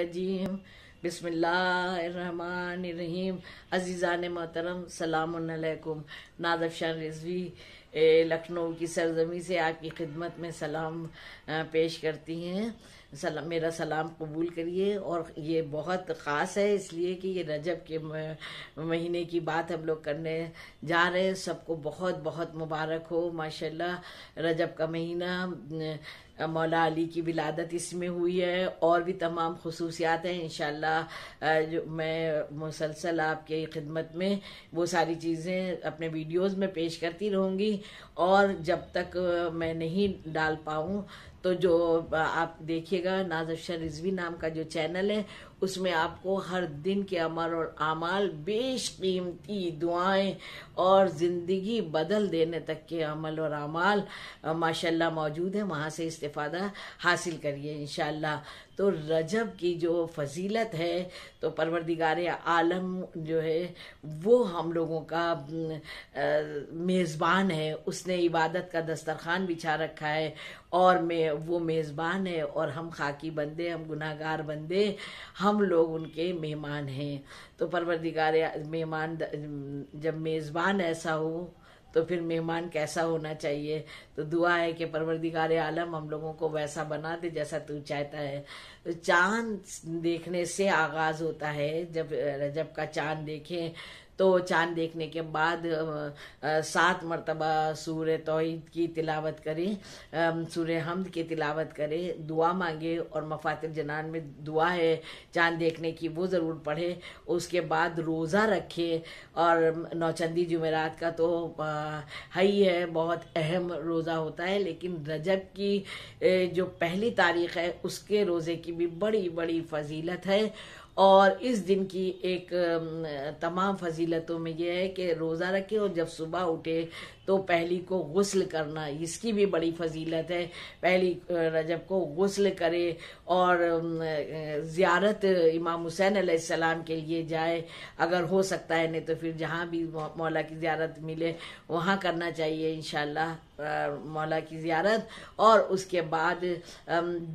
रजीम बिस्मिल्लामान रहीम अज़ीज़ान मोहतरम सलामकुम नादब शाह रिजवी लखनऊ की सरजमी से आपकी खिदमत में सलाम पेश करती हैं सलाम मेरा सलाम कबूल करिए और ये बहुत ख़ास है इसलिए कि ये रजब के महीने की बात हम लोग करने जा रहे हैं सबको बहुत बहुत मुबारक हो माशाल्लाह रजब का महीना मौला अली की विलादत इसमें हुई है और भी तमाम खसूसियात हैं इन जो मैं मुसलसल आपके खिदमत में वो सारी चीज़ें अपने वीडियोस में पेश करती रहूँगी और जब तक मैं नहीं डाल पाऊँ तो जो आप देखिएगा नाज रिजवी नाम का जो चैनल है उसमें आपको हर दिन के अमर और अमाल बेशकीमती दुआएं और ज़िंदगी बदल देने तक के अमल और अमाल माशाल्लाह मौजूद है वहाँ से इस्तेफादा हासिल करिए इन तो रजब की जो फजीलत है तो परवरदिगार आलम जो है वो हम लोगों का मेज़बान है उसने इबादत का दस्तरखान बिछा रखा है और मैं वो मेज़बान है और हम खाकी बंदे हम गुनाहगार बंदे हम लोग उनके मेहमान हैं तो परवरदिगार मेहमान जब मेज़बान ऐसा हो तो फिर मेहमान कैसा होना चाहिए तो दुआ है कि परवरदिगार आलम हम लोगों को वैसा बना दे जैसा तू चाहता है तो चांद देखने से आगाज होता है जब रजब का चांद देखें तो चांद देखने के बाद सात मरतबा सूर्य तोहद की तिलावत करें सूर्य हमद की तिलावत करें दुआ मांगे और मफात जनान में दुआ है चांद देखने की वो ज़रूर पढ़े उसके बाद रोज़ा रखे और नौचंदी जुमेरात का तो है ही है बहुत अहम रोज़ा होता है लेकिन रजब की जो पहली तारीख है उसके रोज़े की भी बड़ी बड़ी फजीलत है और इस दिन की एक तमाम फजीलतों में यह है कि रोज़ा रखें और जब सुबह उठे तो पहली को गसल करना इसकी भी बड़ी फजीलत है पहली रजब को गसल करे और ज़्यारत इमाम हुसैन सलाम के लिए जाए अगर हो सकता है नहीं तो फिर जहाँ भी मौला की ज़्यारत मिले वहाँ करना चाहिए इन मौला की ज़्यारत और उसके बाद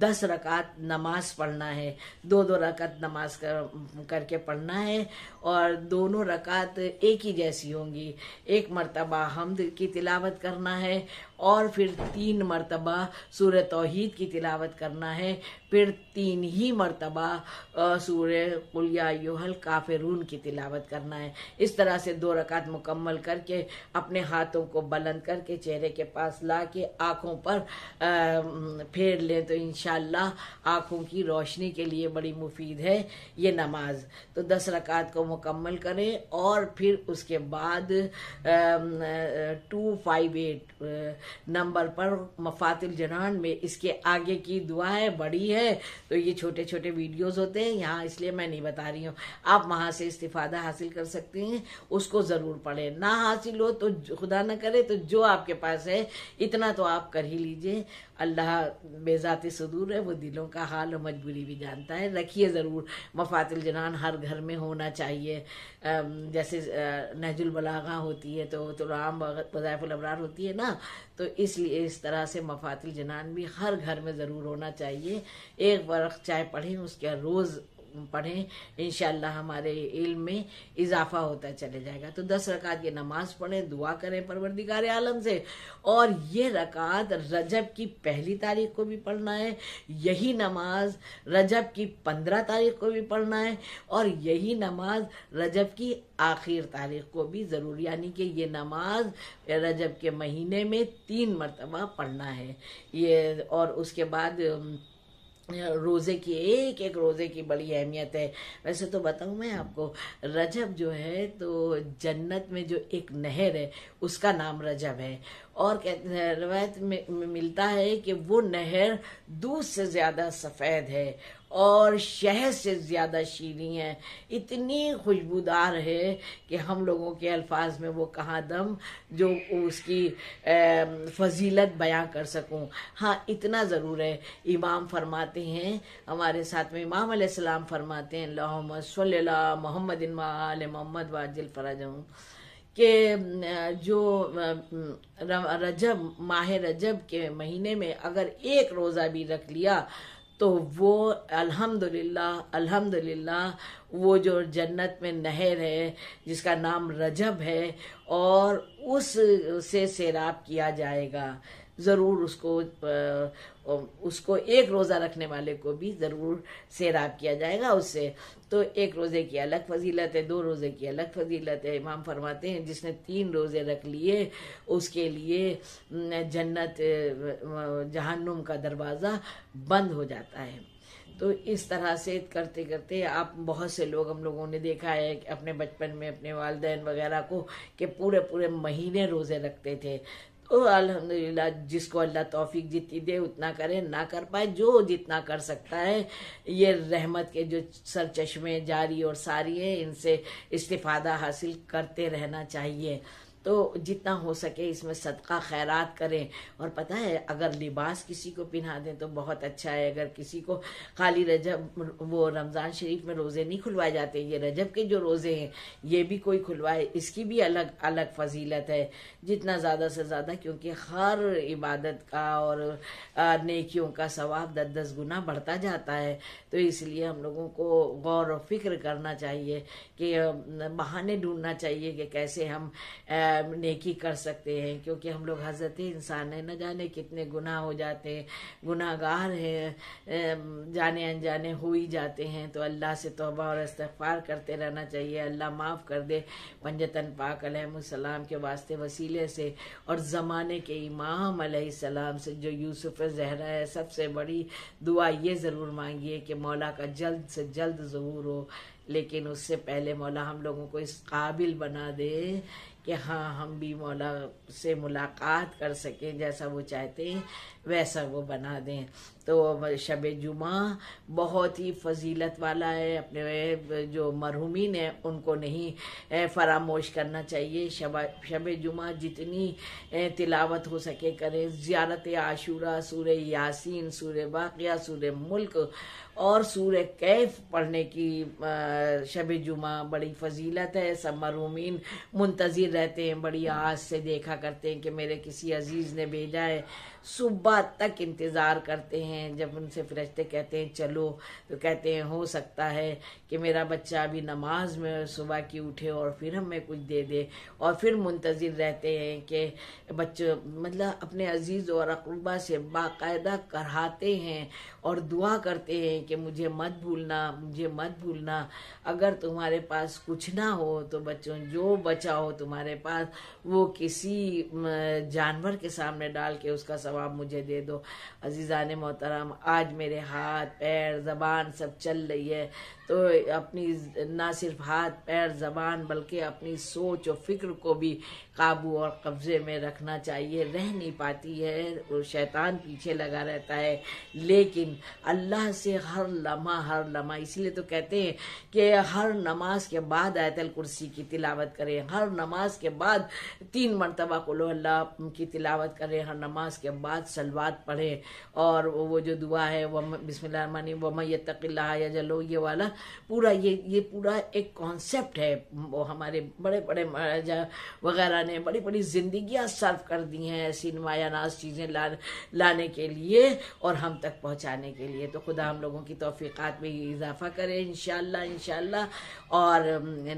दस रकात नमाज पढ़ना है दो दो रकात नमाज कर, करके पढ़ना है और दोनों रकात एक ही जैसी होंगी एक मरतबा हमद की की तिलावत करना है और फिर तीन मरतबा सूर्य तोहद की तिलावत करना है फिर तीन ही मरतबा सूर्य उलिया योहल काफिरून की तिलावत करना है इस तरह से दो रकात मुकम्मल करके अपने हाथों को बुलंद करके चेहरे के पास ला के आँखों पर फेर लें तो इन आँखों की रोशनी के लिए बड़ी मुफीद है ये नमाज तो दस रकात को मुकम्मल करें और फिर उसके बाद टू फाइव एट नंबर पर मफातिल जनान में इसके आगे की दुआ है बड़ी है तो ये छोटे छोटे वीडियोस होते हैं यहाँ इसलिए मैं नहीं बता रही हूँ आप वहाँ से इस्तीफादा हासिल कर सकते हैं उसको ज़रूर पढ़ें ना हासिल हो तो खुदा ना करे तो जो आपके पास है इतना तो आप कर ही लीजिए अल्लाह बेजात सदूर है वो दिलों का हाल और मजबूरी भी जानता है रखिए ज़रूर मफातिल जनान हर घर में होना चाहिए जैसे नहजुल बलागा होती है तो तुलाम वजायफुल अबरार होती है ना तो तो इसलिए इस तरह से मफातिल जनान भी हर घर में ज़रूर होना चाहिए एक बर्फ़ चाय पढ़ें उसके रोज़ पढ़ें इन हमारे इल्म में इजाफा होता चले जाएगा तो दस रकात की नमाज पढ़ें दुआ करें परवरदिगार आलम से और ये रकात रजब की पहली तारीख को भी पढ़ना है यही नमाज रजब की पंद्रह तारीख को भी पढ़ना है और यही नमाज रजब की आखिर तारीख को भी ज़रूर यानी कि ये नमाज रजब के महीने में तीन मरतबा पढ़ना है ये और उसके बाद रोज़े की एक एक रोज़े की बड़ी अहमियत है वैसे तो बताऊँ मैं आपको रजब जो है तो जन्नत में जो एक नहर है उसका नाम रजब है और रवायत में मिलता है कि वो नहर दूध से ज़्यादा सफ़ेद है और शहद से ज़्यादा शीरी हैं इतनी खुशबूदार है कि हम लोगों के अल्फाज में वो कहाँ दम जो उसकी फजीलत बयां कर सकूं हाँ इतना ज़रूर है इमाम फरमाते हैं हमारे साथ में इमाम सलाम फरमाते हैं सल मोहम्मद मोहम्मद वाजिल फराज के जो रजब माह रजब के महीने में अगर एक रोज़ा भी रख लिया तो वो अल्हम्दुलिल्लाह अल्हम्दुलिल्लाह वो जो जन्नत में नहर है जिसका नाम रजब है और उस से सैराब किया जाएगा ज़रूर उसको उसको एक रोज़ा रखने वाले को भी ज़रूर सैराब किया जाएगा उससे तो एक रोज़े की अलग फजीलत है दो रोज़े की अलग फजीलत है इमाम फरमाते हैं जिसने तीन रोज़े रख लिए उसके लिए जन्नत जहन्नुम का दरवाज़ा बंद हो जाता है तो इस तरह से करते करते आप बहुत से लोग हम लोगों ने देखा है कि अपने बचपन में अपने वालदेन वगैरह को कि पूरे पूरे महीने रोज़े रखते थे तो अल्हम्दुलिल्लाह जिसको अल्लाह तौफीक जितनी दे उतना करे ना कर पाए जो जितना कर सकता है ये रहमत के जो सर चश्मे जारी और सारी है इनसे इस्तिफादा हासिल करते रहना चाहिए तो जितना हो सके इसमें सदका खैरात करें और पता है अगर लिबास किसी को पहना दें तो बहुत अच्छा है अगर किसी को खाली रजब वो रमज़ान शरीफ में रोज़े नहीं खुलवाए जाते ये रजब के जो रोज़े हैं ये भी कोई खुलवाए इसकी भी अलग अलग फजीलत है जितना ज़्यादा से ज़्यादा क्योंकि हर इबादत का और नेकियों का सवाब दस दस गुना बढ़ता जाता है तो इसलिए हम लोगों को गौर और फिक्र करना चाहिए कि बहाने ढूंढना चाहिए कि कैसे हम आ, नेकी कर सकते हैं क्योंकि हम लोग हजरत इंसान हैं न जाने कितने गुनाह हो जाते हैं गुनाहगार हैं जाने अनजाने हो ही जाते हैं तो अल्लाह से तोबा और इस्तफ़ार करते रहना चाहिए अल्लाह माफ़ कर दे पंजतन पाक सलाम के वास्ते वसीले से और ज़माने के इमाम अलैहिस्सलाम से जो यूसुफ जहरा है सबसे बड़ी दुआ ये ज़रूर मांगिए कि मौला का जल्द से जल्द ज़रूर हो लेकिन उससे पहले मौला हम लोगों को इस काबिल बना दे कि हाँ हम भी मौला से मुलाकात कर सकें जैसा वो चाहते हैं वैसा वो बना दें तो शब जुमा बहुत ही फजीलत वाला है अपने जो मरहूमिन है उनको नहीं फरामोश करना चाहिए शब शब जुमा जितनी तिलावत हो सके करें ज़्यारत आशूरा सूर यासीन सूर वाक़ सूर मुल्क और सूर कैफ पढ़ने की शब जुमा बड़ी फजीलत है सब मरहूमिन मुंतज़र रहते हैं बड़ी आस से देखा करते हैं कि मेरे किसी अजीज़ ने भेजा है सुबह तक इंतज़ार करते हैं जब उनसे फरिश्ते कहते हैं चलो तो कहते हैं हो सकता है कि मेरा बच्चा अभी नमाज में सुबह की उठे और फिर हमें कुछ दे दे और फिर मुंतज़र रहते हैं कि बच्चों मतलब अपने अजीज़ और अकबा से बाकायदा कराते हैं और दुआ करते हैं कि मुझे मत भूलना मुझे मत भूलना अगर तुम्हारे पास कुछ ना हो तो बच्चों जो बचा हो तुम्हारे पास वो किसी जानवर के सामने डाल के उसका सवाब मुझे दे दो ने मोहतरम आज मेरे हाथ पैर ज़बान सब चल रही है तो अपनी ना सिर्फ हाथ पैर जबान बल्कि अपनी सोच और फिक्र को भी काबू और कब्ज़े में रखना चाहिए रह नहीं पाती है और शैतान पीछे लगा रहता है लेकिन अल्लाह से हर लम्हा हर लम्हा इसलिए तो कहते हैं कि हर नमाज के बाद आयतल कुर्सी की तिलावत करें हर नमाज के बाद तीन मरतबा कुलो अल्लाह की तिलावत करें हर नमाज के बाद सलवाद पढ़ें और वो जो दुआ है वम बिसमिल्लाम वम तकिल्ला या जलो ये वाला पूरा ये ये पूरा एक कॉन्सेप्ट है वो हमारे बड़े बड़े महाराजा वगैरह ने बड़ी बड़ी जिंदगियां सर्व कर दी हैं ऐसी नाज चीज़ें ला लाने के लिए और हम तक पहुंचाने के लिए तो खुदा हम लोगों की तोफ़ीक़ात में इजाफा करें इन इन और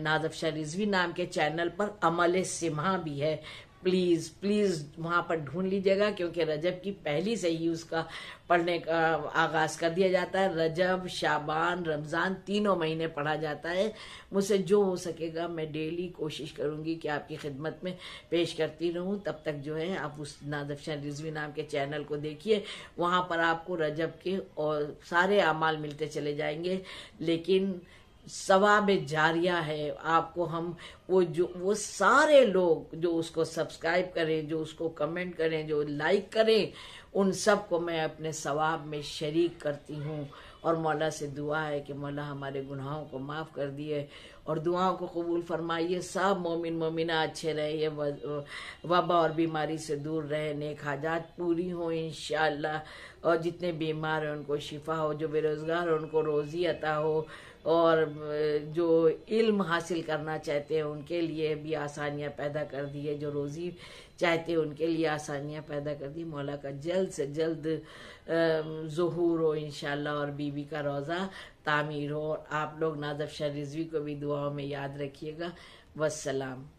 नाजफ शाह रिजवी नाम के चैनल पर अमल सिम्हा भी है प्लीज़ प्लीज़ वहाँ पर ढूंढ लीजिएगा क्योंकि रजब की पहली से ही उसका पढ़ने का आगाज़ कर दिया जाता है रजब शाबान रमज़ान तीनों महीने पढ़ा जाता है मुझसे जो हो सकेगा मैं डेली कोशिश करूंगी कि आपकी खिदमत में पेश करती रहूँ तब तक जो है आप उस नादफ शाह रिजवी नाम के चैनल को देखिए वहाँ पर आपको रजब के और सारे अमाल मिलते चले जाएंगे लेकिन सवाब जारिया है आपको हम वो जो वो सारे लोग जो उसको सब्सक्राइब करें जो उसको कमेंट करें जो लाइक करें उन सब को मैं अपने सवाब में शरीक करती हूँ और मौला से दुआ है कि मौला हमारे गुनाहों को माफ़ कर दिए और दुआओं को कबूल फरमाइए सब मोमिन मोमिना अच्छे रहे ये वबा और बीमारी से दूर रहे नेक हाजात पूरी हों इन और जितने बीमार हैं उनको शिफा हो जो बेरोज़गार हो उनको रोज़ी अता हो और जो इल्म हासिल करना चाहते हैं उनके लिए भी आसानियाँ पैदा कर दी है जो रोज़ी चाहते हैं उनके लिए आसानियाँ पैदा कर दी मौला का जल्द से जल्द जहूर हो इन और बीबी का रोज़ा तामीर हो आप लोग नाजफ शाह रिजवी को भी दुआओं में याद रखिएगा वसलाम